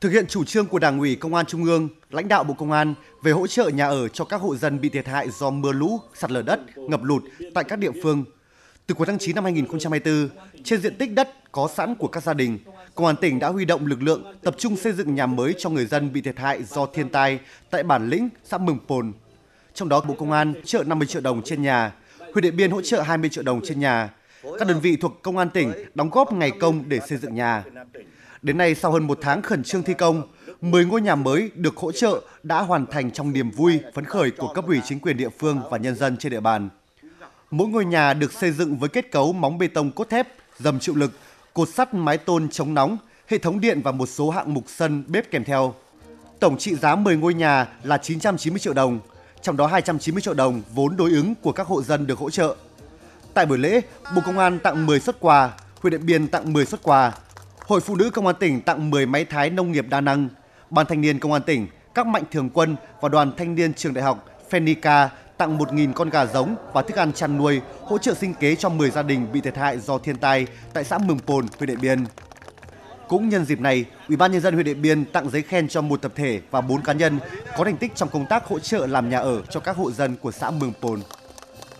Thực hiện chủ trương của Đảng ủy Công an Trung ương, lãnh đạo Bộ Công an về hỗ trợ nhà ở cho các hộ dân bị thiệt hại do mưa lũ, sạt lở đất, ngập lụt tại các địa phương. Từ cuối tháng 9 năm 2024, trên diện tích đất có sẵn của các gia đình, Công an tỉnh đã huy động lực lượng tập trung xây dựng nhà mới cho người dân bị thiệt hại do thiên tai tại bản lĩnh xã Mường Pồn. Trong đó Bộ Công an trợ 50 triệu đồng trên nhà, huyện Điện Biên hỗ trợ 20 triệu đồng trên nhà, các đơn vị thuộc công an tỉnh đóng góp ngày công để xây dựng nhà. Đến nay, sau hơn một tháng khẩn trương thi công, 10 ngôi nhà mới được hỗ trợ đã hoàn thành trong niềm vui, phấn khởi của cấp ủy chính quyền địa phương và nhân dân trên địa bàn. Mỗi ngôi nhà được xây dựng với kết cấu móng bê tông cốt thép, dầm chịu lực, cột sắt mái tôn chống nóng, hệ thống điện và một số hạng mục sân, bếp kèm theo. Tổng trị giá 10 ngôi nhà là 990 triệu đồng, trong đó 290 triệu đồng vốn đối ứng của các hộ dân được hỗ trợ. Tại buổi lễ, Bộ Công an tặng 10 xuất quà, huyện Điện Biên tặng 10 xuất quà, Hội Phụ nữ Công an tỉnh tặng 10 máy thái nông nghiệp đa năng, Ban Thanh niên Công an tỉnh, các mạnh thường quân và Đoàn Thanh niên Trường Đại học Fenica tặng 1.000 con gà giống và thức ăn chăn nuôi, hỗ trợ sinh kế cho 10 gia đình bị thiệt hại do thiên tai tại xã Mường Pồn, huyện Điện Biên. Cũng nhân dịp này, Ủy ban nhân dân huyện Điện Biên tặng giấy khen cho một tập thể và bốn cá nhân có thành tích trong công tác hỗ trợ làm nhà ở cho các hộ dân của xã Mường Pồn.